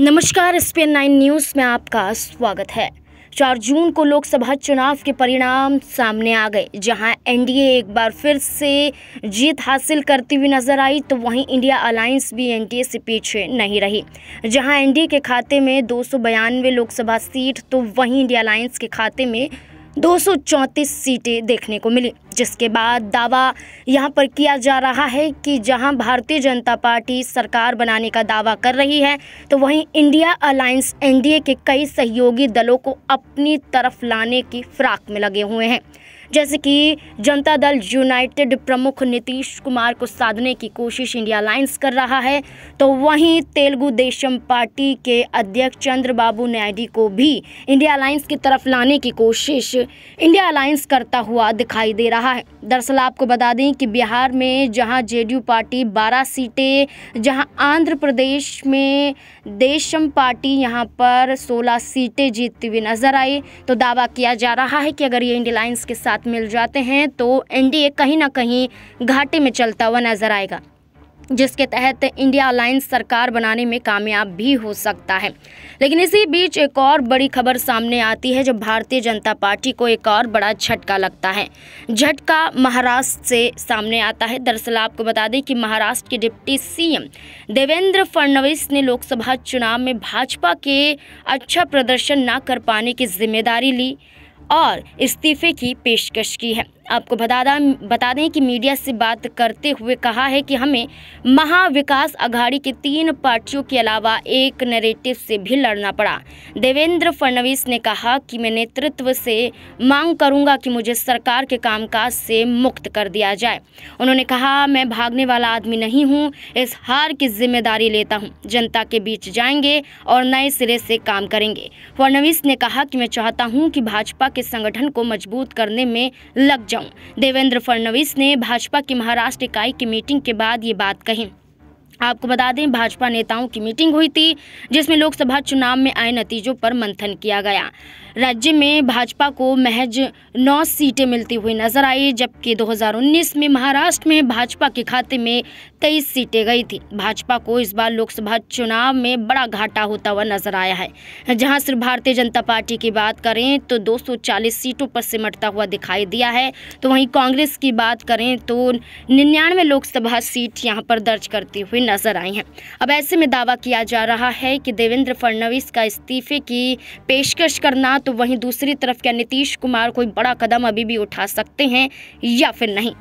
नमस्कार N nine news में आपका स्वागत है चार जून को लोकसभा चुनाव के परिणाम सामने आ गए जहां एनडीए एक बार फिर से जीत हासिल करती हुई नजर आई तो वहीं इंडिया अलायंस भी एनडीए से पीछे नहीं रही जहां एनडीए के खाते में दो लोकसभा सीट तो वहीं इंडिया अलायंस के खाते में 234 सीटें देखने को मिली जिसके बाद दावा यहां पर किया जा रहा है कि जहां भारतीय जनता पार्टी सरकार बनाने का दावा कर रही है तो वहीं इंडिया अलायंस एनडीए के कई सहयोगी दलों को अपनी तरफ लाने की फिराक में लगे हुए हैं जैसे कि जनता दल यूनाइटेड प्रमुख नीतीश कुमार को साधने की कोशिश इंडिया अलायंस कर रहा है तो वहीं तेलुगु देशम पार्टी के अध्यक्ष चंद्रबाबू नायडू को भी इंडिया अलायंस की तरफ लाने की कोशिश इंडिया अलायंस करता हुआ दिखाई दे रहा है दरअसल आपको बता दें कि बिहार में जहाँ जे पार्टी बारह सीटें जहाँ आंध्र प्रदेश में देशम पार्टी यहाँ पर सोलह सीटें जीतती हुई नजर आई तो दावा किया जा रहा है कि अगर ये इंडिया लाइन्स के साथ साथ मिल जाते हैं तो एनडीए कहीं ना कहीं घाटे में चलता हुआ नजर आएगा जिसके तहत इंडिया अलायंस सरकार बनाने में कामयाब भी हो सकता है लेकिन इसी बीच एक और बड़ी खबर सामने आती है जब भारतीय जनता पार्टी को एक और बड़ा झटका लगता है झटका महाराष्ट्र से सामने आता है दरअसल आपको बता दें कि महाराष्ट्र के डिप्टी सीएम देवेंद्र फडणवीस ने लोकसभा चुनाव में भाजपा के अच्छा प्रदर्शन न कर पाने की जिम्मेदारी ली और इस्तीफे की पेशकश की है आपको बता दें बता दें कि मीडिया से बात करते हुए कहा है कि हमें महाविकास अघाड़ी के तीन पार्टियों के अलावा एक नरेटिव से भी लड़ना पड़ा देवेंद्र फडणवीस ने कहा कि मैं नेतृत्व से मांग करूंगा कि मुझे सरकार के कामकाज से मुक्त कर दिया जाए उन्होंने कहा मैं भागने वाला आदमी नहीं हूँ इस हार की जिम्मेदारी लेता हूँ जनता के बीच जाएंगे और नए सिरे से काम करेंगे फडणवीस ने कहा कि मैं चाहता हूँ कि भाजपा के संगठन को मजबूत करने में लग जाऊँ देवेंद्र फडणवीस ने भाजपा की महाराष्ट्र इकाई की मीटिंग के बाद ये बात कही आपको बता दें भाजपा नेताओं की मीटिंग हुई थी जिसमें लोकसभा चुनाव में आए नतीजों पर मंथन किया गया राज्य में भाजपा को महज नौ सीटें मिलती हुई नजर आई जबकि 2019 में महाराष्ट्र में भाजपा के खाते में तेईस सीटें गई थी भाजपा को इस बार लोकसभा चुनाव में बड़ा घाटा होता हुआ नजर आया है जहां सिर्फ भारतीय जनता पार्टी की बात करें तो 240 सीटों पर सिमटता हुआ दिखाई दिया है तो वहीं कांग्रेस की बात करें तो निन्यानवे लोकसभा सीट यहाँ पर दर्ज करती हुई नजर आई हैं अब ऐसे में दावा किया जा रहा है कि देवेंद्र फडणवीस का इस्तीफे की पेशकश करना तो वहीं दूसरी तरफ क्या नीतीश कुमार कोई बड़ा कदम अभी भी उठा सकते हैं या फिर नहीं